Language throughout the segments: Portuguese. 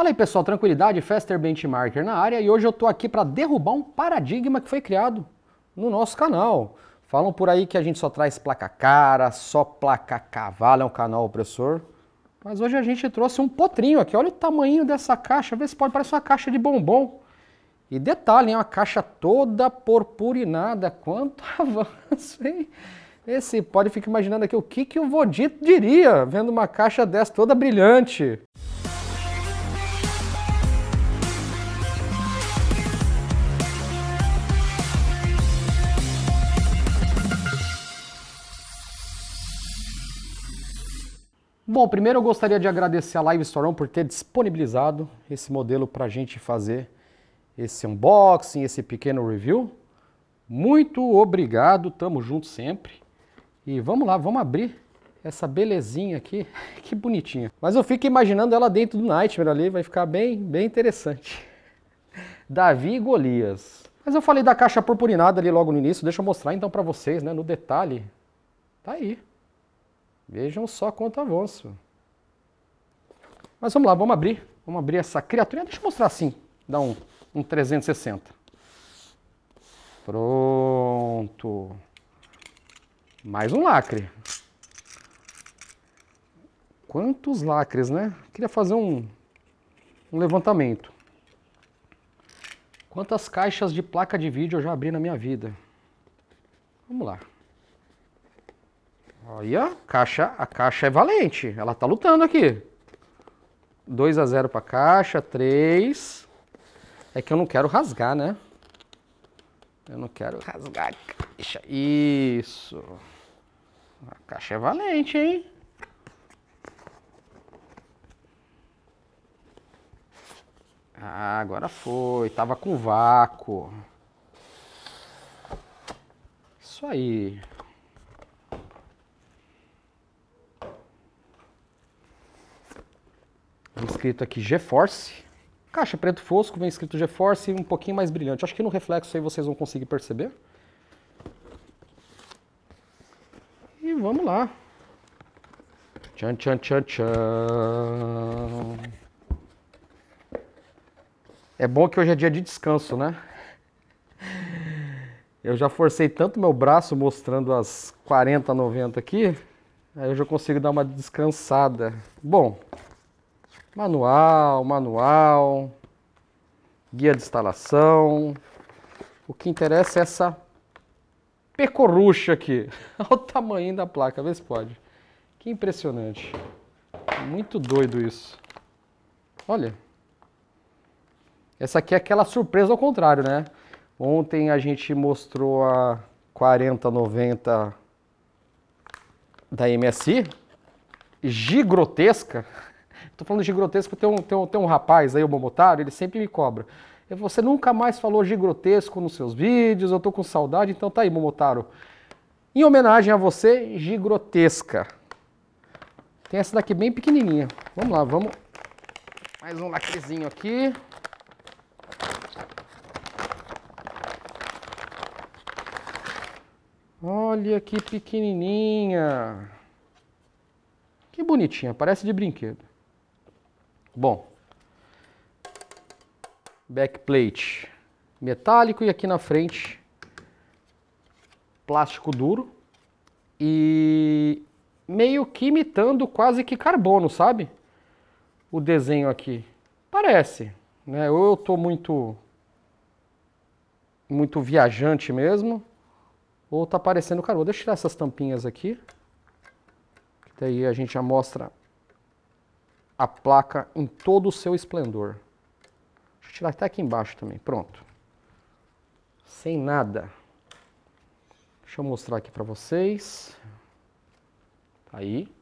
Fala aí pessoal, tranquilidade, Fester Benchmarker na área e hoje eu tô aqui para derrubar um paradigma que foi criado no nosso canal. Falam por aí que a gente só traz placa cara, só placa cavalo, é um canal opressor. Mas hoje a gente trouxe um potrinho aqui, olha o tamanho dessa caixa, vê se pode, parece uma caixa de bombom. E detalhe, é uma caixa toda purpurinada, quanto avanço, hein? Esse pode ficar imaginando aqui o que, que o Vodito diria, vendo uma caixa dessa toda brilhante. Bom, primeiro eu gostaria de agradecer a Live Storm por ter disponibilizado esse modelo para a gente fazer esse unboxing, esse pequeno review. Muito obrigado, tamo junto sempre. E vamos lá, vamos abrir essa belezinha aqui, que bonitinha. Mas eu fico imaginando ela dentro do Nightmare ali, vai ficar bem, bem interessante. Davi e Golias. Mas eu falei da caixa purpurinada ali logo no início, deixa eu mostrar então para vocês, né, no detalhe. Tá aí. Vejam só quanto avanço. Mas vamos lá, vamos abrir. Vamos abrir essa criatura. Deixa eu mostrar assim. Dá um, um 360. Pronto. Mais um lacre. Quantos lacres, né? Queria fazer um, um levantamento. Quantas caixas de placa de vídeo eu já abri na minha vida? Vamos lá. Olha, caixa, a caixa é valente. Ela tá lutando aqui. 2 a 0 pra caixa, 3. É que eu não quero rasgar, né? Eu não quero rasgar a caixa. Isso. A caixa é valente, hein? Ah, agora foi. Tava com vácuo. Isso aí. escrito aqui GeForce. Caixa preto fosco, vem escrito GeForce, um pouquinho mais brilhante. Acho que no reflexo aí vocês vão conseguir perceber. E vamos lá. Tchan, tchan, tchan, tchan. É bom que hoje é dia de descanso, né? Eu já forcei tanto meu braço mostrando as 40, 90 aqui, aí eu já consigo dar uma descansada. Bom, Manual, manual, guia de instalação. O que interessa é essa pecorrucha aqui. Olha o tamanho da placa, vê se pode. Que impressionante. Muito doido isso. Olha. Essa aqui é aquela surpresa ao contrário, né? Ontem a gente mostrou a 4090 da MSI, gigrotesca. Tô falando de grotesco, tem um, tem um, tem um rapaz aí, o Momotaro. ele sempre me cobra. Você nunca mais falou de grotesco nos seus vídeos, eu tô com saudade, então tá aí, Momotaro. Em homenagem a você, gigrotesca. Tem essa daqui bem pequenininha. Vamos lá, vamos... Mais um lacrezinho aqui. Olha que pequenininha. Que bonitinha, parece de brinquedo. Bom, backplate metálico e aqui na frente plástico duro e meio que imitando quase que carbono, sabe? O desenho aqui. Parece, né? Ou eu tô muito muito viajante mesmo, ou tá parecendo carbono. Deixa eu tirar essas tampinhas aqui. Que daí a gente já mostra a placa em todo o seu esplendor. Deixa eu tirar até aqui embaixo também, pronto. Sem nada. Deixa eu mostrar aqui para vocês. Tá aí.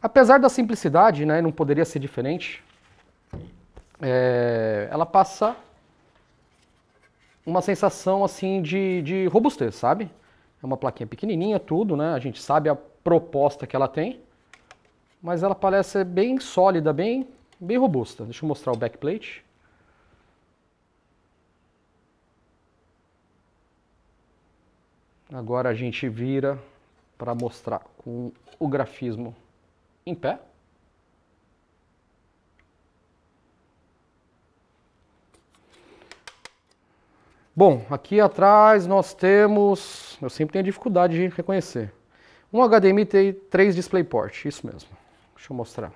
Apesar da simplicidade, né, não poderia ser diferente, é, ela passa uma sensação assim de, de robustez, sabe? É uma plaquinha pequenininha, tudo, né? A gente sabe a proposta que ela tem, mas ela parece bem sólida, bem, bem robusta. Deixa eu mostrar o backplate. Agora a gente vira para mostrar com o grafismo em pé. Bom, aqui atrás nós temos, eu sempre tenho dificuldade de reconhecer, um HDMI tem três DisplayPort, isso mesmo. Deixa eu mostrar.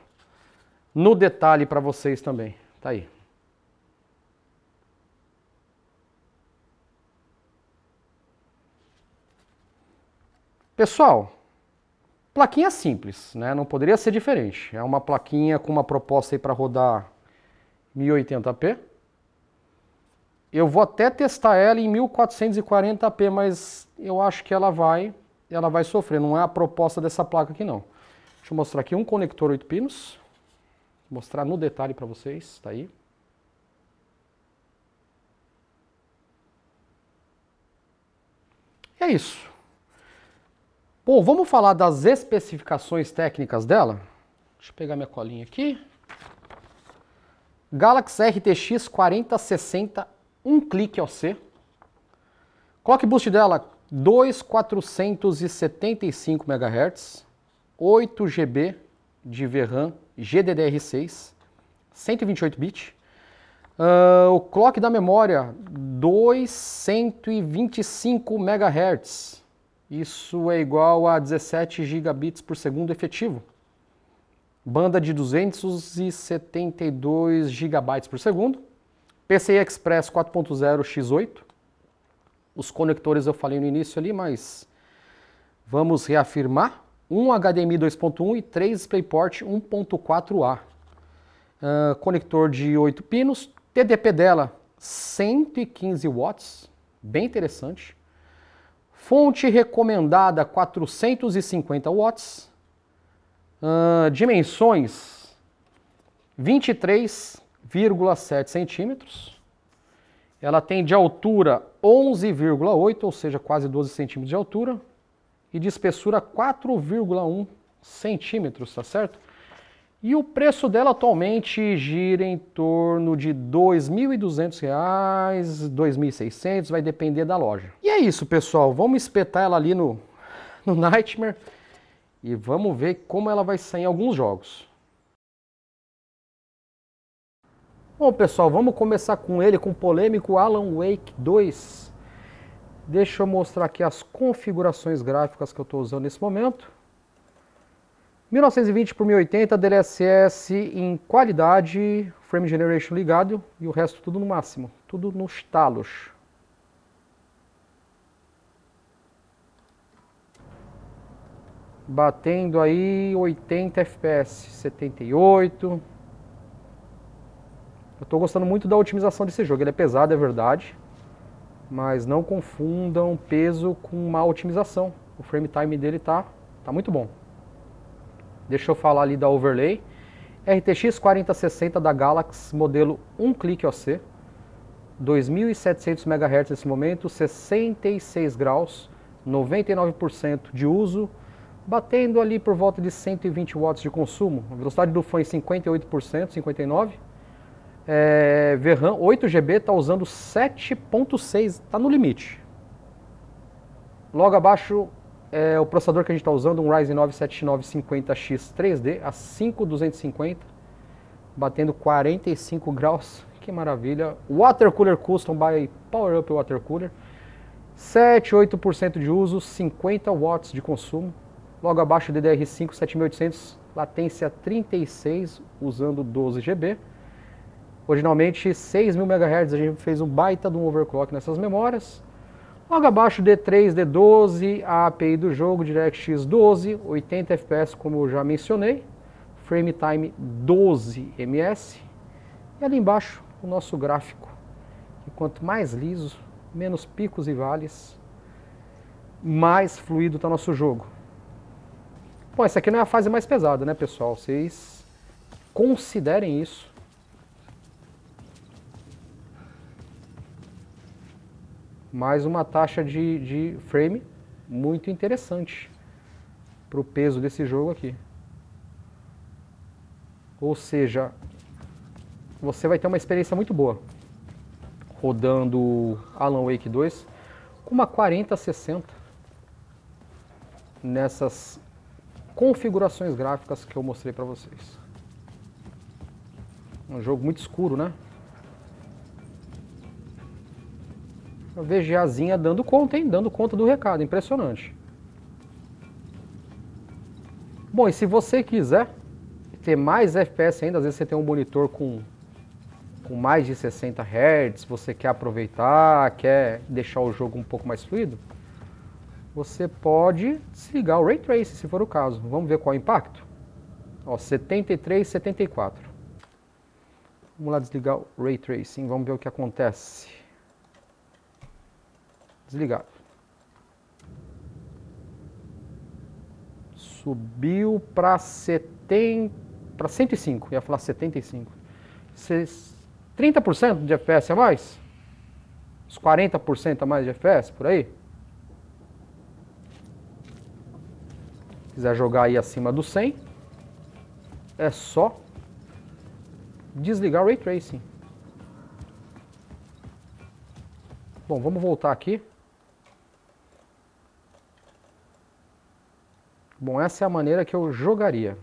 No detalhe para vocês também, tá aí. Pessoal, plaquinha simples, né? Não poderia ser diferente. É uma plaquinha com uma proposta aí para rodar 1080p. Eu vou até testar ela em 1440p, mas eu acho que ela vai, ela vai sofrer. Não é a proposta dessa placa aqui não. Deixa eu mostrar aqui um conector 8 pinos. Vou mostrar no detalhe para vocês, está aí. É isso. Bom, vamos falar das especificações técnicas dela? Deixa eu pegar minha colinha aqui. Galaxy RTX 4060 um clique ao C. Clock boost dela 2475 MHz, 8 GB de VRAM GDDR6, 128 bits. Uh, o clock da memória 225 MHz. Isso é igual a 17 gigabits por segundo efetivo. Banda de 272 gigabytes por segundo. PCI Express 4.0 X8. Os conectores eu falei no início ali, mas vamos reafirmar. Um HDMI 2.1 e três DisplayPort 1.4A. Uh, conector de 8 pinos. TDP dela 115 watts, bem interessante. Fonte recomendada 450 watts. Uh, dimensões 23 1,7 centímetros. Ela tem de altura 11,8, ou seja, quase 12 centímetros de altura. E de espessura 4,1 centímetros, tá certo? E o preço dela atualmente gira em torno de R$ 2.200, R$ 2.600, vai depender da loja. E é isso, pessoal. Vamos espetar ela ali no, no Nightmare e vamos ver como ela vai sair em alguns jogos. Bom, pessoal, vamos começar com ele, com o polêmico Alan Wake 2. Deixa eu mostrar aqui as configurações gráficas que eu estou usando nesse momento. 1920 por 1080, DLSS em qualidade, frame generation ligado e o resto tudo no máximo, tudo nos talos. Batendo aí 80 FPS, 78 eu estou gostando muito da otimização desse jogo. Ele é pesado, é verdade, mas não confundam peso com má otimização. O frame time dele tá, tá muito bom. Deixa eu falar ali da overlay. RTX 4060 da Galaxy, modelo 1 clique OC. 2.700 MHz nesse momento, 66 graus, 99% de uso, batendo ali por volta de 120 watts de consumo, a velocidade do fan é 58%, 59%, é, VRAM 8GB está usando 7.6, está no limite. Logo abaixo é o processador que a gente está usando, um Ryzen 9 7950X 3D a 5250, batendo 45 graus, que maravilha. Water Cooler Custom by Power Up Water Cooler, 7, 8% de uso, 50 watts de consumo. Logo abaixo DDR5 7800, latência 36, usando 12 GB. Originalmente 6000 MHz, a gente fez um baita de um overclock nessas memórias. Logo abaixo D3, D12, a API do jogo, DirectX 12, 80 FPS como eu já mencionei, frame time 12 ms. E ali embaixo o nosso gráfico, e quanto mais liso, menos picos e vales, mais fluido está nosso jogo. Bom, essa aqui não é a fase mais pesada, né pessoal? Vocês considerem isso mas uma taxa de, de frame muito interessante para o peso desse jogo aqui. Ou seja, você vai ter uma experiência muito boa rodando Alan Wake 2 com uma 4060 nessas configurações gráficas que eu mostrei para vocês. Um jogo muito escuro, né? A VGAzinha dando conta, hein? Dando conta do recado, impressionante. Bom, e se você quiser ter mais FPS ainda, às vezes você tem um monitor com, com mais de 60 Hz, você quer aproveitar, quer deixar o jogo um pouco mais fluido, você pode desligar o Ray Tracing, se for o caso. Vamos ver qual é o impacto? Ó, 73, 74. Vamos lá desligar o Ray Tracing, vamos ver o que acontece. Desligado. Subiu para 70, para 105, ia falar 75. 30% de FPS a mais? Uns 40% a mais de FPS por aí? quiser jogar aí acima do 100, é só desligar o Ray Tracing. Bom, vamos voltar aqui. Bom, essa é a maneira que eu jogaria.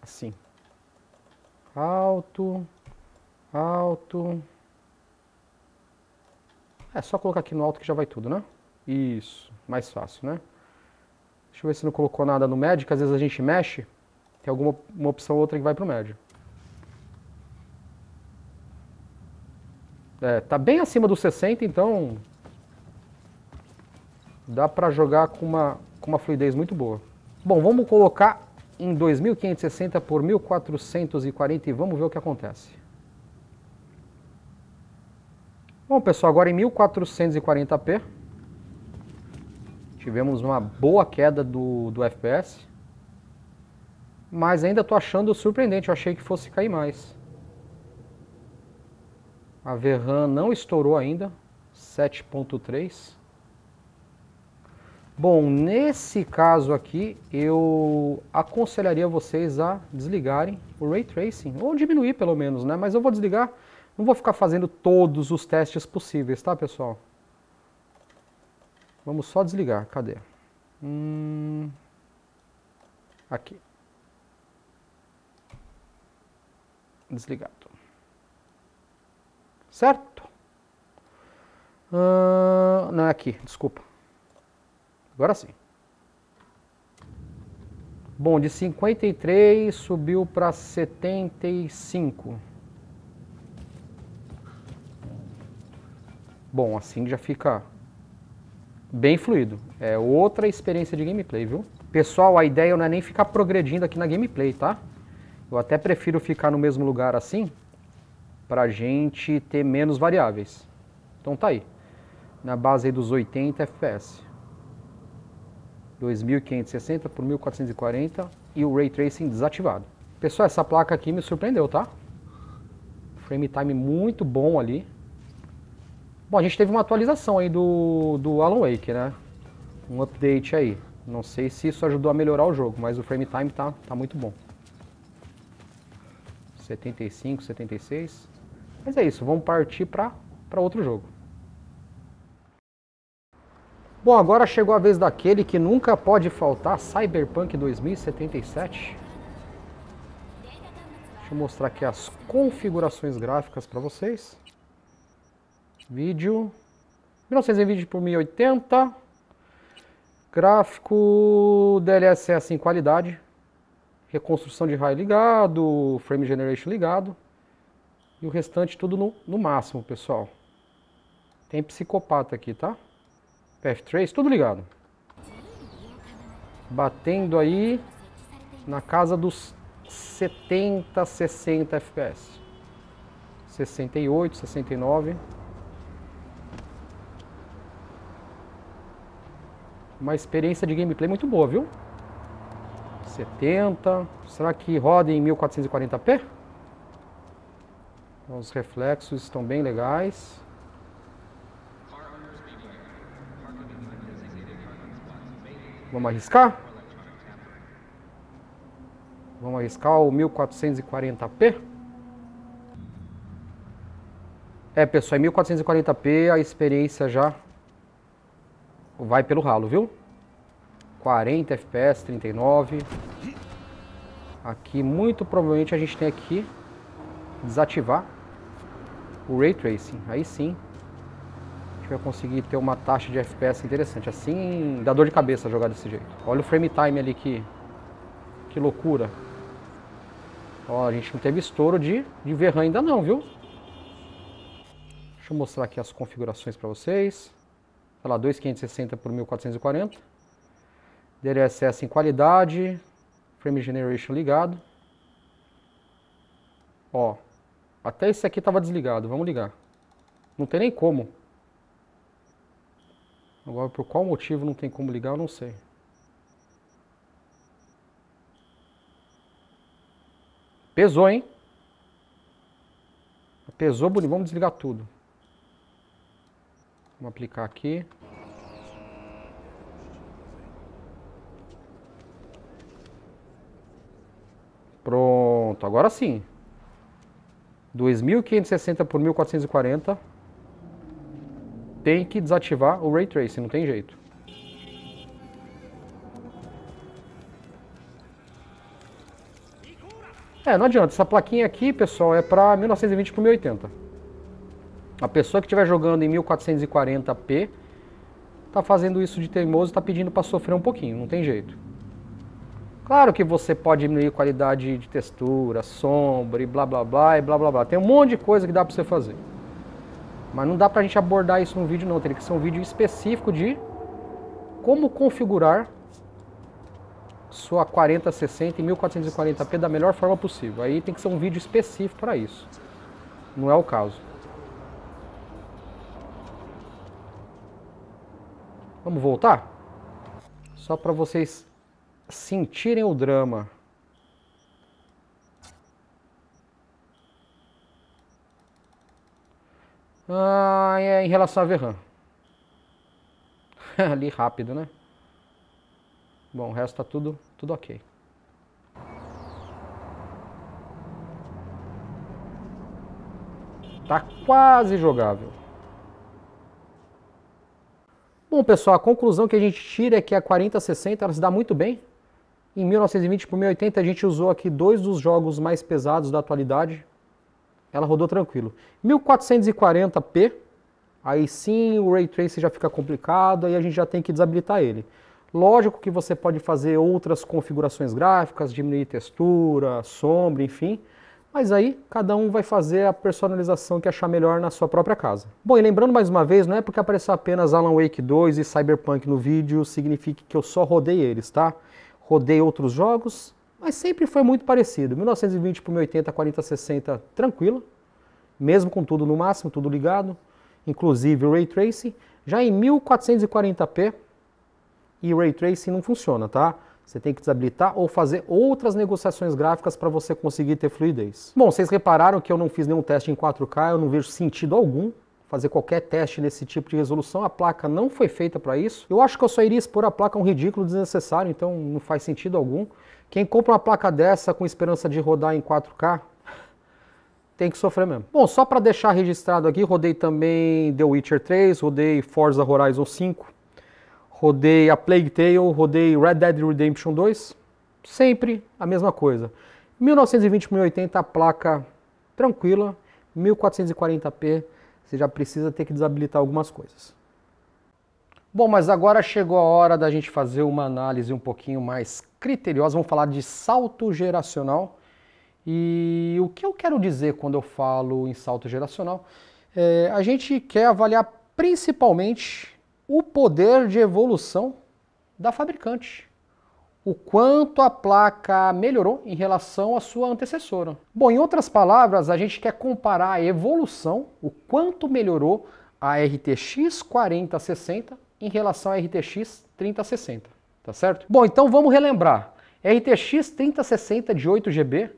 Assim. Alto, alto. É só colocar aqui no alto que já vai tudo, né? Isso, mais fácil, né? Deixa eu ver se não colocou nada no médio, que às vezes a gente mexe, tem alguma uma opção ou outra que vai pro médio. É, tá bem acima dos 60, então dá para jogar com uma, com uma fluidez muito boa. Bom, vamos colocar em 2560 por 1440 e vamos ver o que acontece. Bom, pessoal, agora em 1440p, tivemos uma boa queda do, do FPS, mas ainda estou achando surpreendente, eu achei que fosse cair mais. A VRAM não estourou ainda, 7.3. Bom, nesse caso aqui, eu aconselharia vocês a desligarem o Ray Tracing, ou diminuir pelo menos, né? Mas eu vou desligar, não vou ficar fazendo todos os testes possíveis, tá pessoal? Vamos só desligar, cadê? Hum... Aqui. Desligado. Certo? Uh... Não, é aqui, desculpa. Agora sim. Bom, de 53 subiu para 75. Bom, assim já fica bem fluido. É outra experiência de gameplay, viu? Pessoal, a ideia não é nem ficar progredindo aqui na gameplay, tá? Eu até prefiro ficar no mesmo lugar assim, pra gente ter menos variáveis. Então tá aí, na base dos 80 FPS. 2560 por 1440 e o Ray Tracing desativado. Pessoal, essa placa aqui me surpreendeu, tá? Frame time muito bom ali. Bom, a gente teve uma atualização aí do, do Alan Wake, né? Um update aí. Não sei se isso ajudou a melhorar o jogo, mas o frame time tá, tá muito bom. 75, 76. Mas é isso, vamos partir para outro jogo. Bom, agora chegou a vez daquele que nunca pode faltar, Cyberpunk 2077. Deixa eu mostrar aqui as configurações gráficas para vocês. Vídeo 1920 por 1080. Gráfico DLSS é em qualidade. Reconstrução de raio ligado, frame generation ligado. E o restante tudo no, no máximo, pessoal. Tem psicopata aqui, tá? F3, tudo ligado. Batendo aí na casa dos 70, 60 FPS. 68, 69. Uma experiência de gameplay muito boa, viu? 70. Será que roda em 1440p? Os reflexos estão bem legais. Vamos arriscar? Vamos arriscar o 1440p? É, pessoal, em 1440p a experiência já vai pelo ralo, viu? 40 FPS, 39. Aqui, muito provavelmente, a gente tem aqui desativar o Ray Tracing. Aí sim, eu vai conseguir ter uma taxa de FPS interessante. Assim dá dor de cabeça jogar desse jeito. Olha o frame time ali que, que loucura. Ó, a gente não teve estouro de, de VRAM ainda não, viu? Deixa eu mostrar aqui as configurações para vocês. Olha tá lá, 2560 por 1440. DLSS em qualidade. Frame Generation ligado. Ó, até esse aqui estava desligado, vamos ligar. Não tem nem como. Agora, por qual motivo não tem como ligar, eu não sei. Pesou, hein? Pesou, bonito. Vamos desligar tudo. Vamos aplicar aqui. Pronto, agora sim. 2.560 por 1.440 tem que desativar o Ray Tracing, não tem jeito. É, não adianta. Essa plaquinha aqui, pessoal, é para 1920 por 1080. A pessoa que estiver jogando em 1440p está fazendo isso de teimoso, está pedindo para sofrer um pouquinho, não tem jeito. Claro que você pode diminuir a qualidade de textura, sombra e blá blá blá e blá blá blá. Tem um monte de coisa que dá para você fazer. Mas não dá para a gente abordar isso num vídeo não, teria que ser é um vídeo específico de como configurar sua 4060 em 1440p da melhor forma possível. Aí tem que ser um vídeo específico para isso. Não é o caso. Vamos voltar? Só para vocês sentirem o drama. Ah, é em relação a Verran. Ali rápido, né? Bom, o resto tá tudo, tudo ok. Tá quase jogável. Bom, pessoal, a conclusão que a gente tira é que a 4060 ela se dá muito bem. Em 1920 por 1080 a gente usou aqui dois dos jogos mais pesados da atualidade, ela rodou tranquilo. 1440p, aí sim o Ray Tracing já fica complicado, aí a gente já tem que desabilitar ele. Lógico que você pode fazer outras configurações gráficas, diminuir textura, sombra, enfim. Mas aí cada um vai fazer a personalização que achar melhor na sua própria casa. Bom, e lembrando mais uma vez, não é porque apareceu apenas Alan Wake 2 e Cyberpunk no vídeo, significa que eu só rodei eles, tá? Rodei outros jogos, mas sempre foi muito parecido. 1920 por 1080, 40, 60, tranquilo. Mesmo com tudo no máximo, tudo ligado. Inclusive o Ray Tracing. Já em 1440p, e Ray Tracing não funciona, tá? Você tem que desabilitar ou fazer outras negociações gráficas para você conseguir ter fluidez. Bom, vocês repararam que eu não fiz nenhum teste em 4K, eu não vejo sentido algum fazer qualquer teste nesse tipo de resolução. A placa não foi feita para isso. Eu acho que eu só iria expor a placa um ridículo desnecessário, então não faz sentido algum. Quem compra uma placa dessa com esperança de rodar em 4K tem que sofrer mesmo. Bom, só para deixar registrado aqui, rodei também The Witcher 3, rodei Forza Horizon 5, rodei a Plague Tale, rodei Red Dead Redemption 2, sempre a mesma coisa. 1920x1080 a placa tranquila, 1440p, você já precisa ter que desabilitar algumas coisas. Bom, mas agora chegou a hora da gente fazer uma análise um pouquinho mais criteriosa. Vamos falar de salto geracional. E o que eu quero dizer quando eu falo em salto geracional? É, a gente quer avaliar principalmente o poder de evolução da fabricante o quanto a placa melhorou em relação à sua antecessora. Bom, em outras palavras, a gente quer comparar a evolução, o quanto melhorou a RTX 4060 em relação a RTX 3060, tá certo? Bom, então vamos relembrar. RTX 3060 de 8GB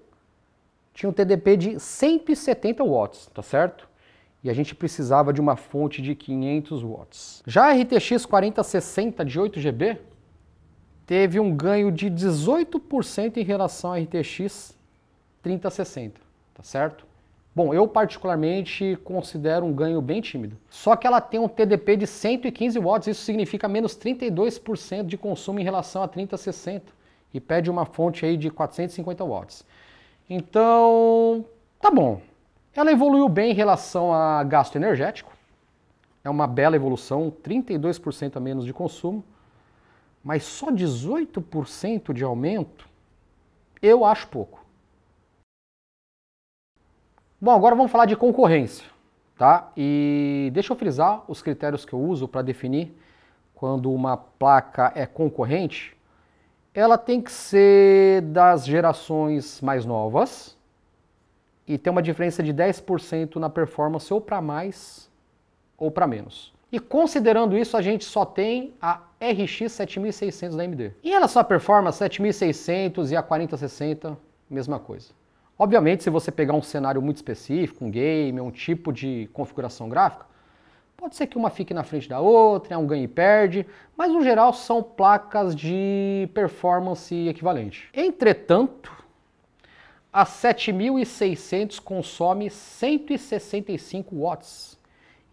tinha um TDP de 170 watts, tá certo? E a gente precisava de uma fonte de 500 watts. Já a RTX 4060 de 8GB teve um ganho de 18% em relação à RTX 3060, tá certo? Bom, eu particularmente considero um ganho bem tímido. Só que ela tem um TDP de 115 watts, isso significa menos 32% de consumo em relação a 3060 e pede uma fonte aí de 450 watts. Então, tá bom. Ela evoluiu bem em relação a gasto energético. É uma bela evolução, 32% a menos de consumo, mas só 18% de aumento eu acho pouco. Bom, agora vamos falar de concorrência, tá? E deixa eu frisar os critérios que eu uso para definir quando uma placa é concorrente. Ela tem que ser das gerações mais novas e ter uma diferença de 10% na performance ou para mais ou para menos. E considerando isso, a gente só tem a RX 7600 da AMD. Em relação à performance, 7600 e a 4060, mesma coisa. Obviamente, se você pegar um cenário muito específico, um game, um tipo de configuração gráfica, pode ser que uma fique na frente da outra, um ganha e perde, mas no geral são placas de performance equivalente. Entretanto, a 7600 consome 165 watts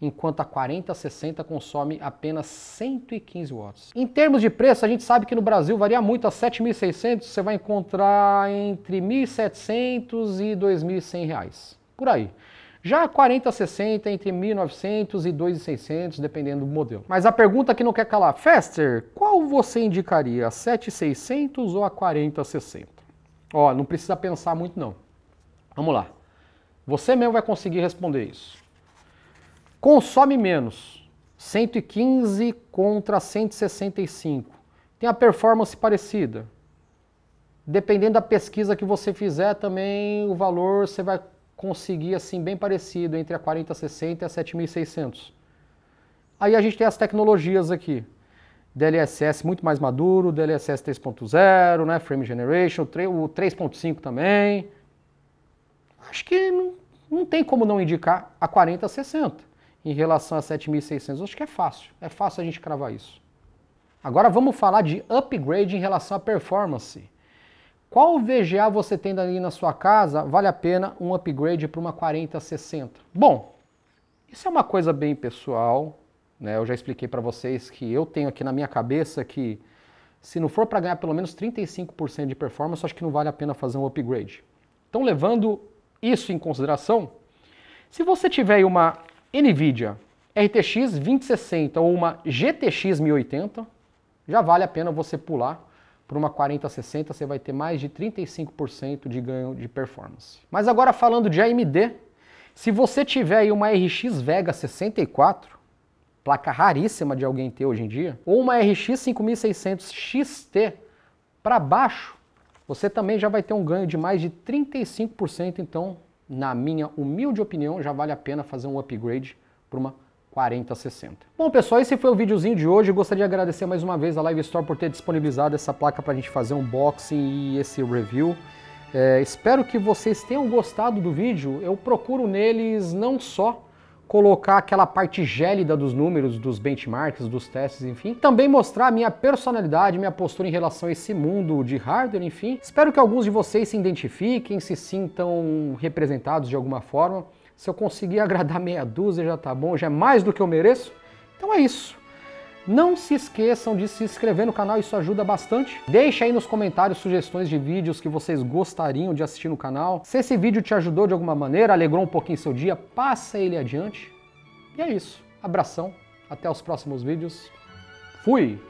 enquanto a 4060 consome apenas 115 watts. Em termos de preço, a gente sabe que no Brasil varia muito, a 7.600 você vai encontrar entre 1.700 e 2.100 reais, por aí. Já a 4060 entre 1.900 e 2.600, dependendo do modelo. Mas a pergunta que não quer calar, Fester, qual você indicaria, a 7600 ou a 4060? Ó, não precisa pensar muito não. Vamos lá. Você mesmo vai conseguir responder isso. Consome menos, 115 contra 165. Tem a performance parecida. Dependendo da pesquisa que você fizer, também o valor você vai conseguir assim bem parecido entre a 4060 e a 7600. Aí a gente tem as tecnologias aqui. DLSS muito mais maduro, DLSS 3.0, né, Frame Generation, o 3.5 também. Acho que não, não tem como não indicar a 4060 em relação a 7.600. Acho que é fácil, é fácil a gente cravar isso. Agora vamos falar de upgrade em relação à performance. Qual VGA você tem ali na sua casa vale a pena um upgrade para uma 4060? Bom, isso é uma coisa bem pessoal, né? Eu já expliquei para vocês que eu tenho aqui na minha cabeça que se não for para ganhar pelo menos 35% de performance, acho que não vale a pena fazer um upgrade. Então, levando isso em consideração, se você tiver uma NVIDIA RTX 2060 ou uma GTX 1080, já vale a pena você pular para uma 4060, você vai ter mais de 35% de ganho de performance. Mas agora falando de AMD, se você tiver aí uma RX Vega 64, placa raríssima de alguém ter hoje em dia, ou uma RX 5600 XT para baixo, você também já vai ter um ganho de mais de 35%, então na minha humilde opinião, já vale a pena fazer um upgrade para uma 4060. Bom, pessoal, esse foi o videozinho de hoje. gostaria de agradecer mais uma vez a Live Store por ter disponibilizado essa placa para a gente fazer um unboxing e esse review. É, espero que vocês tenham gostado do vídeo. Eu procuro neles não só colocar aquela parte gélida dos números, dos benchmarks, dos testes, enfim. Também mostrar minha personalidade, minha postura em relação a esse mundo de hardware, enfim. Espero que alguns de vocês se identifiquem, se sintam representados de alguma forma. Se eu conseguir agradar meia dúzia já tá bom, já é mais do que eu mereço. Então é isso. Não se esqueçam de se inscrever no canal, isso ajuda bastante. Deixe aí nos comentários sugestões de vídeos que vocês gostariam de assistir no canal. Se esse vídeo te ajudou de alguma maneira, alegrou um pouquinho seu dia, passa ele adiante. E é isso. Abração, até os próximos vídeos. Fui!